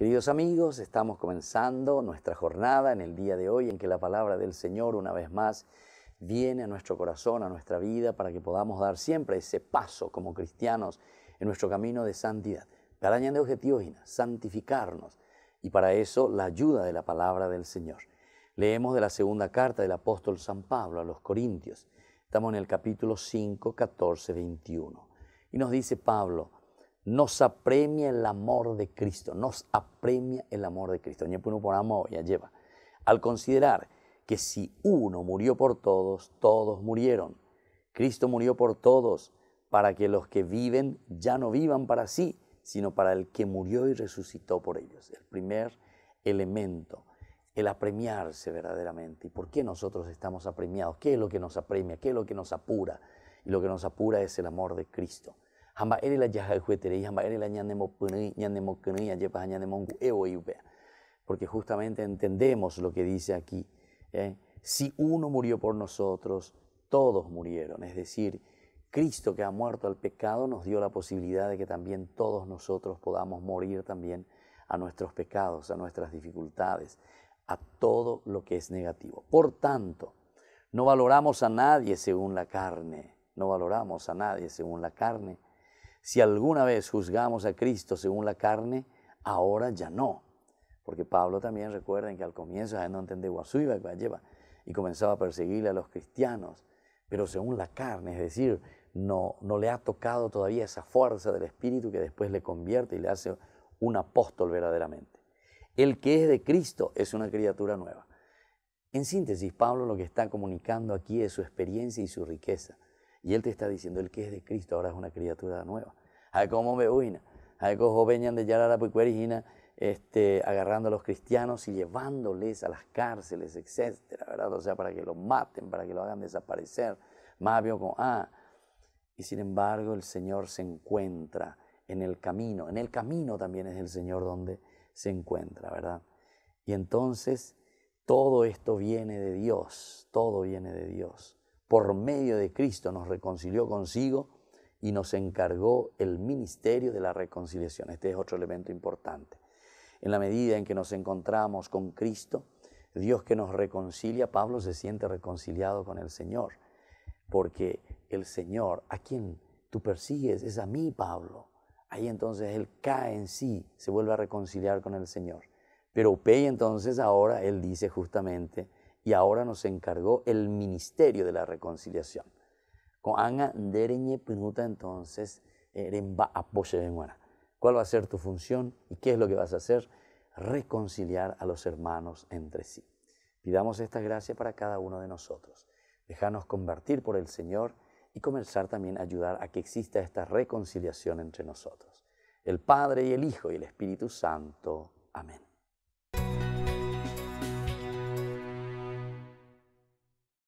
Queridos amigos, estamos comenzando nuestra jornada en el día de hoy en que la palabra del Señor una vez más viene a nuestro corazón, a nuestra vida, para que podamos dar siempre ese paso como cristianos en nuestro camino de santidad. Para añadir de objetivos, santificarnos. Y para eso la ayuda de la palabra del Señor. Leemos de la segunda carta del apóstol San Pablo a los Corintios. Estamos en el capítulo 5, 14, 21. Y nos dice Pablo, nos apremia el amor de Cristo, nos apremia el amor de Cristo. lleva. Al considerar que si uno murió por todos, todos murieron. Cristo murió por todos para que los que viven ya no vivan para sí, sino para el que murió y resucitó por ellos. El primer elemento, el apremiarse verdaderamente. ¿Y por qué nosotros estamos apremiados? ¿Qué es lo que nos apremia? ¿Qué es lo que nos apura? Y lo que nos apura es el amor de Cristo porque justamente entendemos lo que dice aquí ¿eh? si uno murió por nosotros todos murieron es decir Cristo que ha muerto al pecado nos dio la posibilidad de que también todos nosotros podamos morir también a nuestros pecados, a nuestras dificultades, a todo lo que es negativo. Por tanto, no valoramos a nadie según la carne, no valoramos a nadie según la carne, si alguna vez juzgamos a Cristo según la carne, ahora ya no. Porque Pablo también recuerda que al comienzo no entendía y comenzaba a perseguir a los cristianos, pero según la carne, es decir, no, no le ha tocado todavía esa fuerza del Espíritu que después le convierte y le hace un apóstol verdaderamente. El que es de Cristo es una criatura nueva. En síntesis, Pablo lo que está comunicando aquí es su experiencia y su riqueza. Y Él te está diciendo, el que es de Cristo ahora es una criatura nueva. como me hay como venían de Yarara Puicuerigina, pues, este, agarrando a los cristianos y llevándoles a las cárceles, etcétera, ¿verdad? O sea, para que lo maten, para que lo hagan desaparecer. Más bien ah. Y sin embargo, el Señor se encuentra en el camino. En el camino también es el Señor donde se encuentra, ¿verdad? Y entonces, todo esto viene de Dios, todo viene de Dios por medio de Cristo nos reconcilió consigo y nos encargó el ministerio de la reconciliación. Este es otro elemento importante. En la medida en que nos encontramos con Cristo, Dios que nos reconcilia, Pablo se siente reconciliado con el Señor, porque el Señor, a quien tú persigues, es a mí, Pablo. Ahí entonces él cae en sí, se vuelve a reconciliar con el Señor. Pero Upey entonces ahora él dice justamente, y ahora nos encargó el ministerio de la reconciliación. entonces ¿Cuál va a ser tu función y qué es lo que vas a hacer? Reconciliar a los hermanos entre sí. Pidamos esta gracia para cada uno de nosotros. Déjanos convertir por el Señor y comenzar también a ayudar a que exista esta reconciliación entre nosotros. El Padre y el Hijo y el Espíritu Santo. Amén.